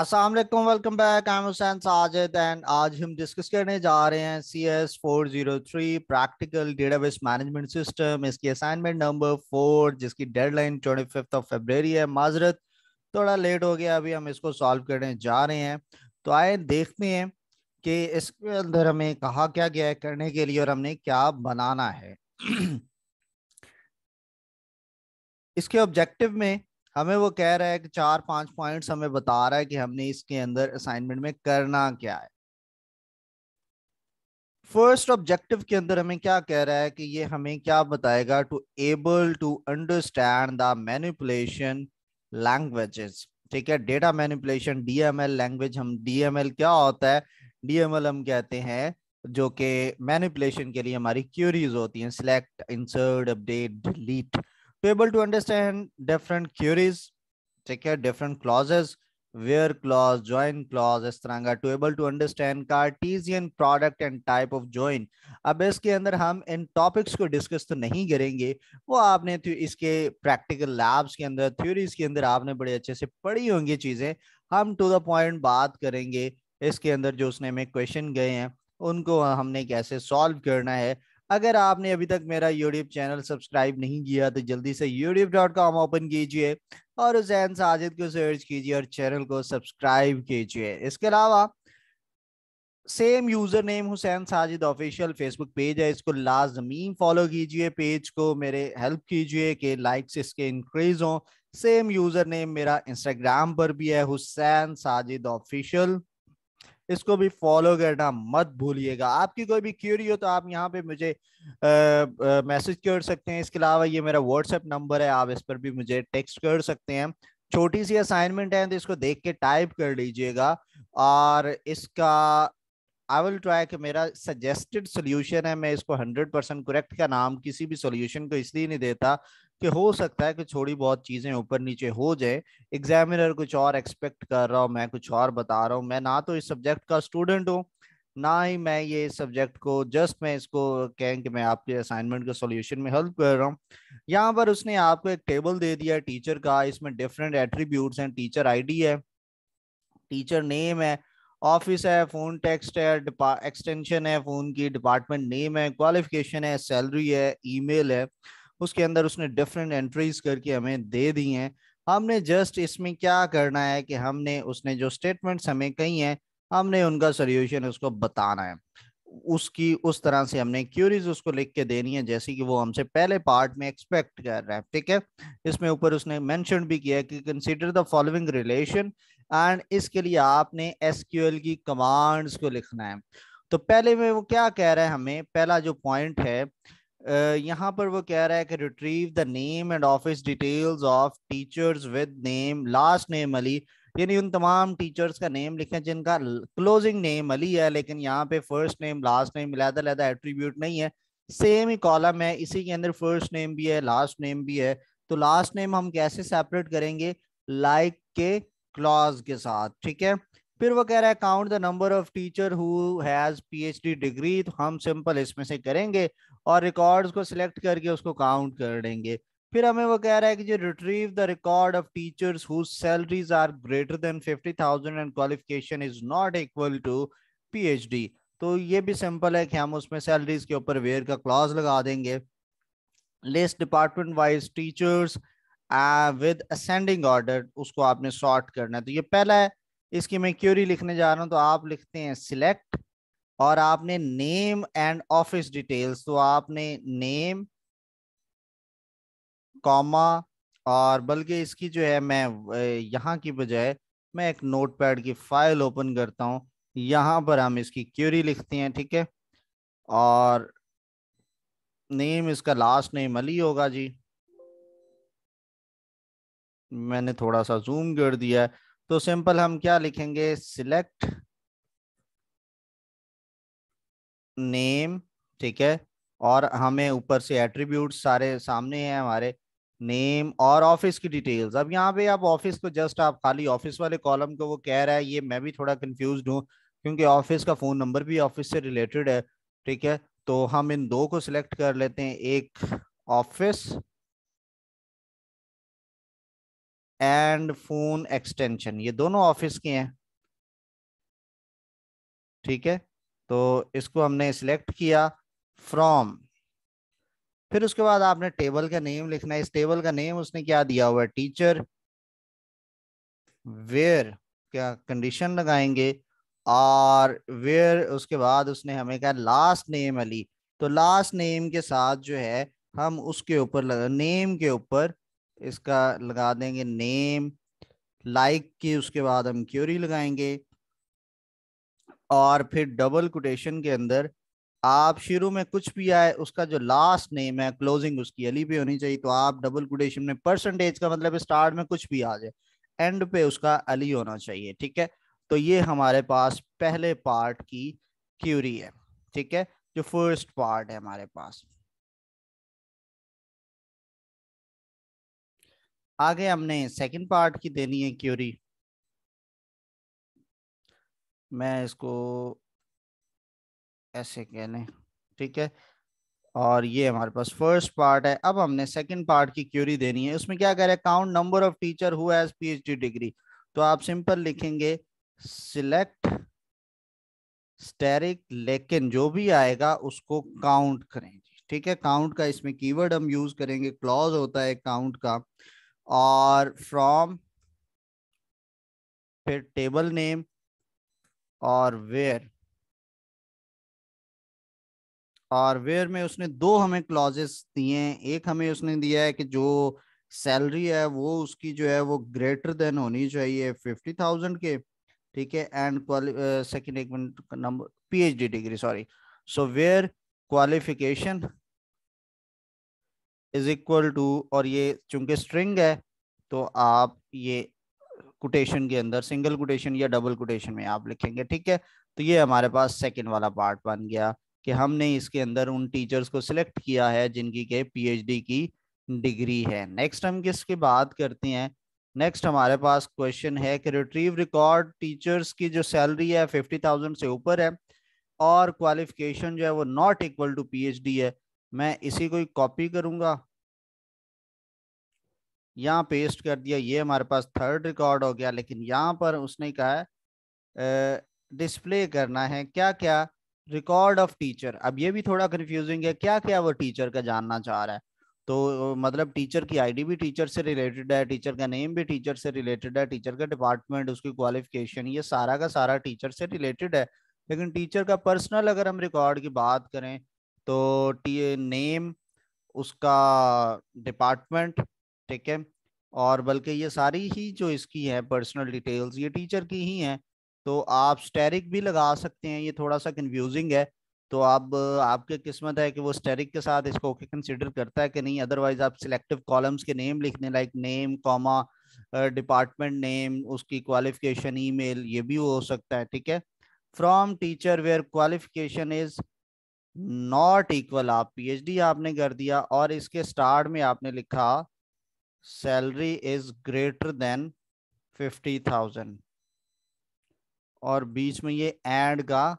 अस्सलाम welcome back I am Hussain Sajid and आज हम डिस्कस करने जा रहे हैं C S four zero three practical database management system इसकी असाइनमेंट नंबर फोर जिसकी deadline twenty fifth of February है माजरत थोड़ा लेट हो गया अभी हम इसको सॉल्व करने जा रहे हैं तो आए देखते हैं कि इसके अंदर हमें कहा क्या गया है करने के लिए और हमने क्या बनाना है इसके ऑब्जेक्टिव में हमें वो कह रहा है कि चार पांच पॉइंट्स हमें बता रहा है कि हमने इसके अंदर असाइनमेंट में करना क्या है फर्स्ट ऑब्जेक्टिव के अंदर हमें क्या कह रहा है कि ये हमें क्या बताएगा to able to understand the manipulation languages ठीक है डेटा मैनिपुलेशन डीएमएल लैंग्वेज हम डीएमएल क्या होता है डीएमएल हम कहते हैं जो कि मैनिपुलेशन के लिए हमारी क्यूरीज होती हैं select insert update delete to able to understand different queries, take care different clauses, where clause, join clause, इस तरह to able to understand Cartesian product and type of join. ab iske andar hum in topics ko discuss to nahi karenge wo aapne to iske practical labs ke andar theories ke andar aapne bade acche se padhi hongi cheeze hum to the point baat karenge iske andar jo usne mein question gaye hain unko humne kaise solve karna hai अगर आपने अभी तक मेरा YouTube channel subscribe नहीं किया तो जल्दी से यूट्यूब डॉट कॉम ओपन कीजिए और हुसैन साजिद को सर्च कीजिए और चैनल को सब्सक्राइब कीजिए इसके अलावा same user name Hussain Sajid official Facebook page है इसको लाजमी फॉलो कीजिए पेज को मेरे हेल्प कीजिए कि लाइक्स इसके इंक्रीज हों सेम यूजर नेम मेरा इंस्टाग्राम पर भी है हुसैन साजिद ऑफिशियल इसको भी फॉलो करना मत भूलिएगा आपकी कोई भी क्यूरी हो तो आप यहाँ पे मुझे मैसेज कर सकते हैं इसके अलावा ये मेरा व्हाट्सएप नंबर है आप इस पर भी मुझे टेक्स्ट कर सकते हैं छोटी सी असाइनमेंट है तो इसको देख के टाइप कर लीजिएगा और इसका आई विल ट्राई कि मेरा सजेस्टेड सोल्यूशन है मैं इसको हंड्रेड परसेंट करेक्ट का नाम किसी भी सोल्यूशन को इसलिए नहीं देता कि हो सकता है कि थोड़ी बहुत चीज़ें ऊपर नीचे हो जाए एग्जामिनर कुछ और एक्सपेक्ट कर रहा हूँ मैं कुछ और बता रहा हूँ मैं ना तो इस सब्जेक्ट का स्टूडेंट हूँ ना ही मैं ये सब्जेक्ट को जस्ट मैं इसको कहें कि मैं आपके असाइनमेंट के सॉल्यूशन में हेल्प कर रहा हूँ यहाँ पर उसने आपको एक टेबल दे दिया टीचर का इसमें डिफरेंट एट्रीब्यूट हैं टीचर आईडी है टीचर नेम है ऑफिस है फोन टेक्स्ट है एक्सटेंशन है फोन की डिपार्टमेंट नेम है क्वालिफिकेशन है सैलरी है ईमेल है उसके अंदर उसने डिफरेंट एंट्रीज करके हमें दे दी हैं हमने जस्ट इसमें क्या करना है कि हमने उसने जो स्टेटमेंट्स हमें कही हैं हमने उनका सोल्यूशन उसको बताना है उसकी उस तरह से हमने क्यूरीज उसको लिख के देनी है जैसे कि वो हमसे पहले पार्ट में एक्सपेक्ट कर रहा है ठीक है इसमें ऊपर उसने मेंशन भी किया कि consider the following relation and इसके लिए आपने एसक्यूएल की कमांड्स को लिखना है तो पहले में वो क्या कह रहा है हमें पहला जो पॉइंट है यहाँ पर वो कह रहा है कि retrieve the name and office details of teachers with name last name Ali यानी उन तमाम टीचर्स का नेम लिखे जिनका क्लोजिंग नेम अली है लेकिन यहाँ पे फर्स्ट नेम लास्ट नेम लहदा लहदा एट्रीब्यूट नहीं है सेम ही कॉलम है इसी के अंदर फर्स्ट नेम भी है लास्ट नेम भी है तो लास्ट नेम हम कैसे सेपरेट करेंगे लाइक like के क्लॉज के साथ ठीक है फिर वो कह रहा है count the number of teacher who has PhD degree तो हम सिंपल इसमें से करेंगे और रिकॉर्ड्स को सिलेक्ट करके उसको काउंट कर देंगे फिर हमें वो कह रहा है कि जो retrieve the record of teachers who salaries are greater than 50000 and qualification is not equal to PhD तो ये भी सिंपल है कि हम उसमें सैलरीज के ऊपर वेयर का क्लॉज लगा देंगे list department wise teachers with ascending order उसको आपने सॉर्ट करना है तो ये पहला है इसकी मैं क्यूरी लिखने जा रहा हूं तो आप लिखते हैं सिलेक्ट और आपने नेम एंड ऑफिस डिटेल्स तो आपने नेम कॉमा और बल्कि इसकी जो है मैं यहाँ की बजाय मैं एक नोटपैड की फाइल ओपन करता हूँ यहाँ पर हम इसकी क्यूरी लिखते हैं ठीक है और नेम इसका लास्ट नेम अली होगा जी मैंने थोड़ा सा जूम कर दिया है तो सिंपल हम क्या लिखेंगे सिलेक्ट नेम ठीक है और हमें ऊपर से एट्रीब्यूट सारे सामने हैं हमारे नेम और ऑफिस की डिटेल्स अब यहाँ पे आप ऑफिस को जस्ट आप खाली ऑफिस वाले कॉलम को वो कह रहा है ये मैं भी थोड़ा कंफ्यूज हूँ क्योंकि ऑफिस का फोन नंबर भी ऑफिस से रिलेटेड है ठीक है तो हम इन दो को सिलेक्ट कर लेते हैं एक ऑफिस एंड फोन एक्सटेंशन ये दोनों ऑफिस के हैं ठीक है तो इसको हमने सिलेक्ट किया फ्रॉम फिर उसके बाद आपने टेबल का नेम लिखना है इस टेबल का नेम उसने क्या दिया हुआ है टीचर वेयर क्या कंडीशन लगाएंगे और वेयर उसके बाद उसने हमें कहा लास्ट नेम अली तो लास्ट नेम के साथ जो है हम उसके ऊपर नेम के ऊपर इसका लगा देंगे नेम लाइक like की उसके बाद हम क्यूरी लगाएंगे और फिर डबल कोटेशन के अंदर आप शुरू में कुछ भी आए उसका जो लास्ट नेम है क्लोजिंग उसकी अली पे होनी चाहिए तो आप डबल कोटेशन में परसेंटेज का मतलब स्टार्ट में कुछ भी आ जाए एंड पे उसका अली होना चाहिए ठीक है तो ये हमारे पास पहले पार्ट की क्यूरी है ठीक है जो फर्स्ट पार्ट है हमारे पास आगे हमने सेकंड पार्ट की देनी है क्यूरी मैं इसको ऐसे कहने ठीक है और ये हमारे पास फर्स्ट पार्ट है अब हमने सेकंड पार्ट की क्यूरी देनी है उसमें क्या कह रहे हैं count number of teacher who has PhD degree तो आप सिंपल लिखेंगे सिलेक्ट स्टेरिक लेकिन जो भी आएगा उसको काउंट करेंगे ठीक है काउंट का इसमें कीवर्ड हम यूज करेंगे क्लॉज होता है काउंट का और फ्रॉम फिर टेबल नेम और वेयर और वेयर में उसने दो हमें क्लॉजेस दिए हैं एक हमें उसने दिया है कि जो सैलरी है वो उसकी जो है वो ग्रेटर देन होनी चाहिए फिफ्टी थाउजेंड के ठीक है एंड सेकंड एक minute number PhD degree sorry so where qualification is equal to और ये चूंकि स्ट्रिंग है तो आप ये कोटेशन के अंदर सिंगल कोटेशन या डबल कोटेशन में आप लिखेंगे ठीक है तो ये हमारे पास सेकेंड वाला पार्ट बन गया कि हमने इसके अंदर उन टीचर्स को सिलेक्ट किया है जिनकी के पीएचडी की डिग्री है नेक्स्ट हम किसकी बात करते हैं नेक्स्ट हमारे पास क्वेश्चन है कि रिट्रीव रिकॉर्ड टीचर्स की जो सैलरी है फिफ्टी थाउजेंड से ऊपर है और क्वालिफिकेशन जो है वो नॉट इक्वल टू पीएचडी है मैं इसी को कॉपी करूंगा यहाँ पेस्ट कर दिया ये हमारे पास थर्ड रिकॉर्ड हो गया लेकिन यहाँ पर उसने कहा है डिस्प्ले करना है क्या क्या रिकॉर्ड ऑफ टीचर अब ये भी थोड़ा कन्फ्यूजिंग है क्या क्या वो टीचर का जानना चाह रहा है तो मतलब टीचर की आईडी भी टीचर से रिलेटेड है टीचर का नेम भी टीचर से रिलेटेड है टीचर का डिपार्टमेंट उसकी क्वालिफिकेशन ये सारा का सारा टीचर से रिलेटेड है लेकिन टीचर का पर्सनल अगर हम रिकॉर्ड की बात करें तो टी नेम उसका डिपार्टमेंट ठीक है और बल्कि ये सारी ही जो इसकी है पर्सनल डिटेल्स ये टीचर की ही हैं तो आप स्टेरिक भी लगा सकते हैं ये थोड़ा सा कन्फ्यूजिंग है तो अब आपके किस्मत है कि वो स्टेरिक के साथ इसको ओके कंसिडर करता है कि नहीं अदरवाइज आप सिलेक्टिव कॉलम्स के नेम लिखने like name comma department name उसकी क्वालिफिकेशन ईमेल ये भी हो सकता है ठीक है from teacher where qualification is not equal आप पीएचडी आपने कर दिया और इसके स्टार्ट में आपने लिखा salary is greater than fifty thousand और बीच में ये एंड का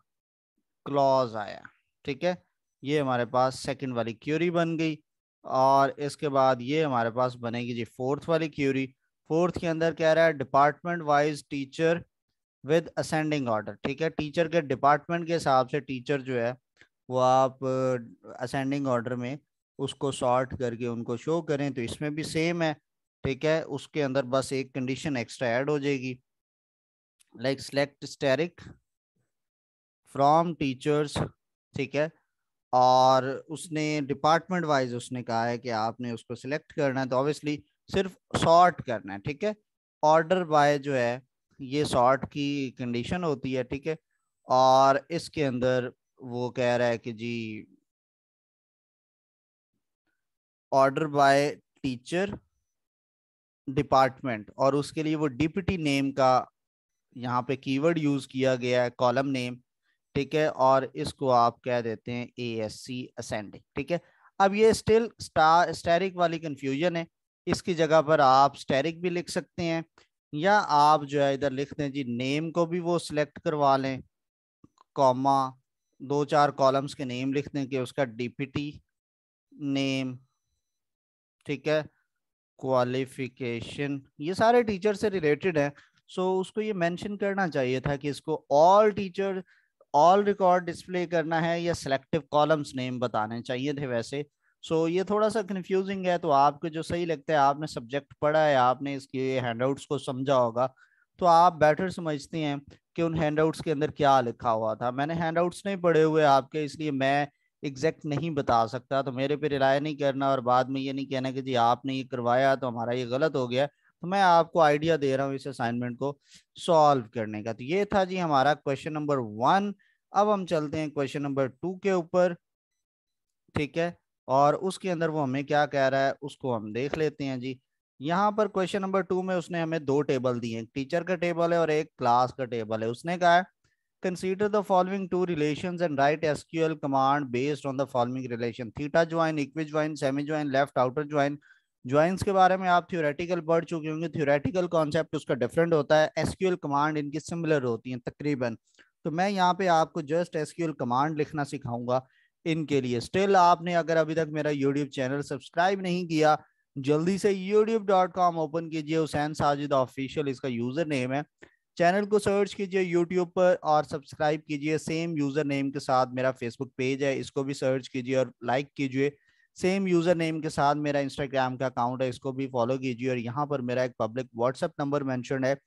क्लॉज आया ठीक है ये हमारे पास सेकंड वाली क्यूरी बन गई और इसके बाद ये हमारे पास बनेगी जी फोर्थ वाली क्यूरी फोर्थ के अंदर कह रहा है department wise teacher with ascending order ठीक है टीचर के डिपार्टमेंट के हिसाब से टीचर जो है वो आप असेंडिंग ऑर्डर में उसको सॉर्ट करके उनको शो करें तो इसमें भी सेम है ठीक है उसके अंदर बस एक कंडीशन एक्स्ट्रा ऐड हो जाएगी like select asterisk from teachers ठीक है और उसने डिपार्टमेंट वाइज उसने कहा है कि आपने उसको सिलेक्ट करना है तो ऑब्वियसली सिर्फ सॉर्ट करना है ठीक है ऑर्डर बाय जो है ये सॉर्ट की कंडीशन होती है ठीक है और इसके अंदर वो कह रहा है कि जी ऑर्डर बाय टीचर डिपार्टमेंट और उसके लिए वो डिप्टी नेम का यहाँ पे कीवर्ड यूज किया गया है कॉलम नेम ठीक है और इसको आप कह देते हैं ए एस सी असेंडिंग ठीक है अब ये स्टिल स्टार स्टेरिक वाली कन्फ्यूजन है इसकी जगह पर आप स्टेरिक भी लिख सकते हैं या आप जो है इधर लिख दें जी नेम को भी वो सिलेक्ट करवा लें कॉमा दो चार कॉलम्स के नेम लिख दें कि उसका डीपीटी नेम ठीक है क्वालिफिकेशन ये सारे टीचर से रिलेटेड हैं सो so, उसको ये मेंशन करना चाहिए था कि इसको all teacher all record display करना है या सिलेक्टिव कॉलम्स नेम बताने चाहिए थे वैसे सो so, ये थोड़ा सा कन्फ्यूजिंग है तो आपको जो सही लगता है आपने सब्जेक्ट पढ़ा है आपने इसके हैंड को समझा होगा तो आप बेटर समझते हैं कि उन हैंडआउट्स के अंदर क्या लिखा हुआ था मैंने हैंडआउट्स नहीं पढ़े हुए आपके इसलिए मैं एग्जैक्ट नहीं बता सकता तो मेरे पे रिलाय नहीं करना और बाद में ये नहीं कहना कि जी आपने ये करवाया तो हमारा ये गलत हो गया तो मैं आपको आइडिया दे रहा हूँ इस असाइनमेंट को सॉल्व करने का तो ये था जी हमारा क्वेश्चन नंबर वन अब हम चलते हैं क्वेश्चन नंबर टू के ऊपर ठीक है और उसके अंदर वो हमें क्या कह रहा है उसको हम देख लेते हैं जी यहाँ पर क्वेश्चन नंबर टू में उसने हमें दो टेबल दिए एक टीचर का टेबल है और एक क्लास का टेबल है उसने कहा है consider the following two relations and write SQL command based on the following relation theta join equi join semi join left outer join joins के बारे में आप थ्योरेटिकल पढ़ चुके होंगे थ्योरेटिकल कॉन्सेप्ट उसका डिफरेंट होता है एसक्यूएल कमांड इनकी सिमिलर होती है तकरीबन तो मैं यहाँ पे आपको जस्ट एसक्यूएल कमांड लिखना सिखाऊंगा इनके लिए स्टिल आपने अगर अभी तक मेरा यूट्यूब चैनल सब्सक्राइब नहीं किया जल्दी से यूट्यूब डॉट कॉम ओपन कीजिए हुसैन साजिद ऑफिशियल इसका यूज़र नेम है चैनल को सर्च कीजिए यूट्यूब पर और सब्सक्राइब कीजिए सेम यूज़र नेम के साथ मेरा फेसबुक पेज है इसको भी सर्च कीजिए और लाइक कीजिए सेम यूज़र नेम के साथ मेरा इंस्टाग्राम का अकाउंट है इसको भी फॉलो कीजिए और यहाँ पर मेरा एक पब्लिक व्हाट्सएप नंबर मैंशन है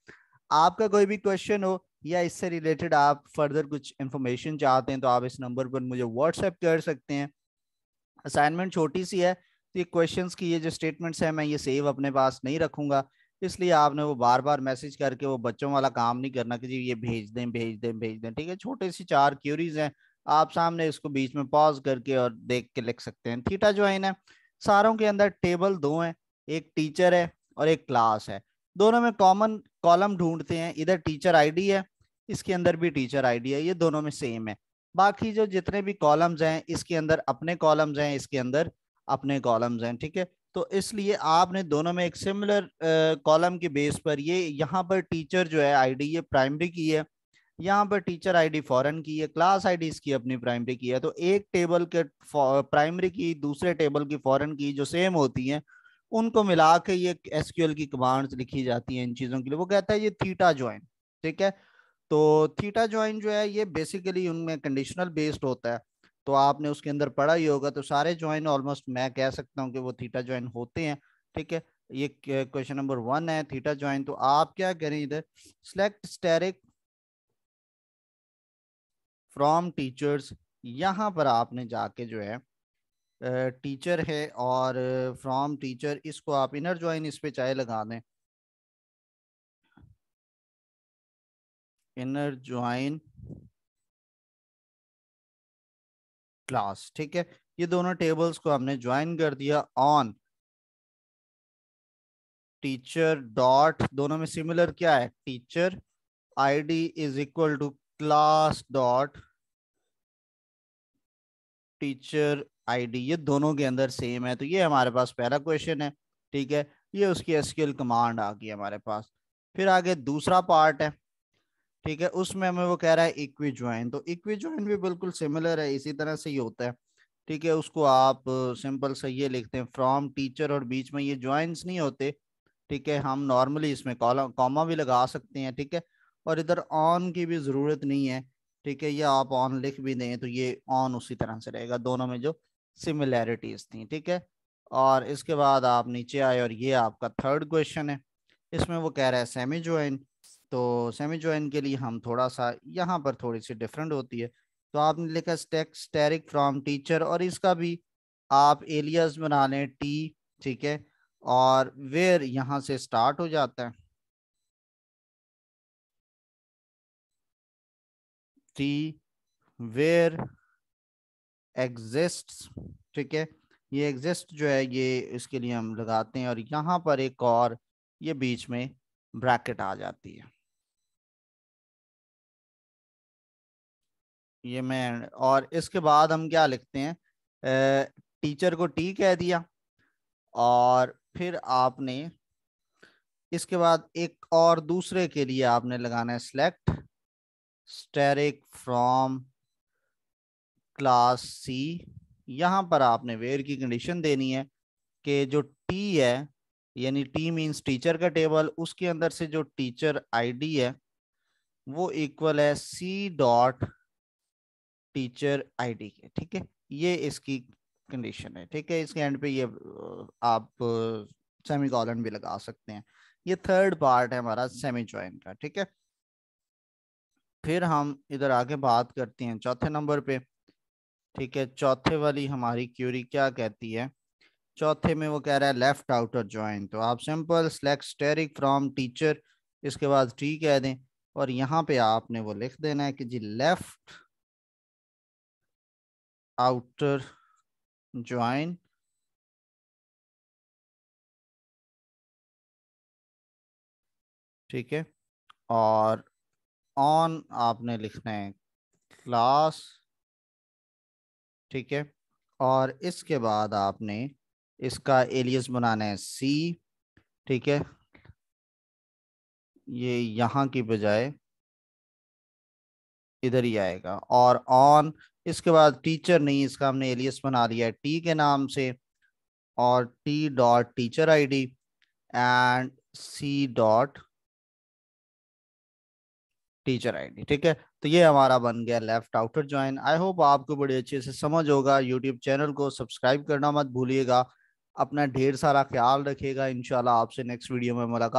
आपका कोई भी क्वेश्चन हो या इससे रिलेटेड आप फर्दर कुछ इन्फॉर्मेशन चाहते हैं तो आप इस नंबर पर मुझे व्हाट्सएप कर सकते हैं असाइनमेंट छोटी सी है ये क्वेश्चंस की ये जो स्टेटमेंट्स हैं मैं ये सेव अपने पास नहीं रखूंगा इसलिए आपने वो बार बार मैसेज करके वो बच्चों वाला काम नहीं करना कि जी ये भेज दें भेज दें भेज दें ठीक है छोटे सी चार क्यूरीज हैं आप सामने इसको बीच में पॉज करके और देख के लिख सकते हैं थीटा ज्वाइन है सारों के अंदर टेबल दो हैं एक टीचर है और एक क्लास है दोनों में कॉमन कॉलम ढूंढते हैं इधर टीचर आईडी है इसके अंदर भी टीचर आईडी है ये दोनों में सेम है बाकी जो जितने भी कॉलम्स हैं इसके अंदर अपने कॉलम्स हैं इसके अंदर अपने कॉलम्स हैं ठीक है तो इसलिए आपने दोनों में एक सिमिलर कॉलम के बेस पर ये यहाँ पर टीचर जो है आईडी ये प्राइमरी की है यहाँ पर टीचर आईडी फॉरेन की है क्लास आईडी इसकी अपनी प्राइमरी की है तो एक टेबल के प्राइमरी की दूसरे टेबल की फॉरेन की जो सेम होती हैं उनको मिला के ये एस की कमांड्स लिखी जाती हैं इन चीज़ों के लिए वो कहता है ये थीटा ज्वाइन ठीक है तो थीटा ज्वाइन जो है ये बेसिकली उनमें कंडीशनल बेस्ड होता है तो आपने उसके अंदर पढ़ा ही होगा तो सारे ज्वाइन ऑलमोस्ट मैं कह सकता हूँ कि वो थीटा ज्वाइन होते हैं ठीक है ये क्वेश्चन नंबर वन है थीटा ज्वाइन तो आप क्या करें इधर सिलेक्ट स्टेरिक फ्रॉम टीचर्स यहाँ पर आपने जाके जो है टीचर है और फ्रॉम टीचर इसको आप इनर ज्वाइन इस पे चाहे लगा दें इनर ज्वाइन क्लास ठीक है ये दोनों टेबल्स को हमने ज्वाइन कर दिया ऑन टीचर डॉट दोनों में सिमिलर क्या है teacher ID is equal to class dot teacher ID ये दोनों के अंदर सेम है तो ये हमारे पास पहला क्वेश्चन है ठीक है ये उसकी एसक्यूएल कमांड आ गई हमारे पास फिर आगे दूसरा पार्ट है ठीक है उसमें हमें वो कह रहा है इक्वी ज्वाइन तो इक्वी ज्वाइन भी बिल्कुल सिमिलर है इसी तरह से ही होता है ठीक है उसको आप सिंपल से ये लिखते हैं फ्रॉम टीचर और बीच में ये ज्वाइंस नहीं होते ठीक है हम नॉर्मली इसमें कॉमा भी लगा सकते हैं ठीक है और इधर ऑन की भी ज़रूरत नहीं है ठीक है ये आप ऑन लिख भी दें तो ये ऑन उसी तरह से रहेगा दोनों में जो सिमिलैरिटीज़ थी ठीक है और इसके बाद आप नीचे आए और ये आपका थर्ड क्वेश्चन है इसमें वो कह रहा है सेमी ज्वाइन तो सेमी ज्वाइन के लिए हम थोड़ा सा यहाँ पर थोड़ी सी डिफरेंट होती है तो आपने लिखा स्टेक स्टेरिक फ्रॉम टीचर और इसका भी आप एलियस बना लें टी ठीक है और वेयर यहाँ से स्टार्ट हो जाता है टी वेयर एग्जिस्ट ठीक है ये एग्जिस्ट जो है ये इसके लिए हम लगाते हैं और यहाँ पर एक और ये बीच में ब्रैकेट आ जाती है ये मैं और इसके बाद हम क्या लिखते हैं ए, टीचर को टी कह दिया और फिर आपने इसके बाद एक और दूसरे के लिए आपने लगाना है select asterisk from class C यहाँ पर आपने वेयर की कंडीशन देनी है कि जो टी है यानी टी मीन्स टीचर का टेबल उसके अंदर से जो टीचर आईडी है वो इक्वल है सी डॉट टीचर आईडी के ठीक है ये इसकी कंडीशन है ठीक है इसके एंड पे ये आप सेमी कॉलन भी लगा सकते हैं ये थर्ड पार्ट है हमारा सेमी ज्वाइन का ठीक है फिर हम इधर आगे बात करते हैं चौथे नंबर पे ठीक है चौथे वाली हमारी क्यूरी क्या कहती है चौथे में वो कह रहा है लेफ्ट आउटर ज्वाइन तो आप simple select asterisk from teacher इसके बाद टी कह दें और यहाँ पे आपने वो लिख देना है कि जी लेफ्ट outer join ठीक है और ऑन आपने लिखना है क्लास ठीक है और इसके बाद आपने इसका एलियस बनाना है सी ठीक है ये यहाँ की बजाय इधर ही आएगा और ऑन इसके बाद टीचर नहीं इसका हमने एलियस बना लिया है टी के नाम से और T dot teacher I D and C dot teacher D ठीक है तो ये हमारा बन गया left outer join I hope आपको बड़े अच्छे से समझ होगा यूट्यूब चैनल को सब्सक्राइब करना मत भूलिएगा अपना ढेर सारा ख्याल रखिएगा इंशाल्लाह आपसे नेक्स्ट वीडियो में मुलाकात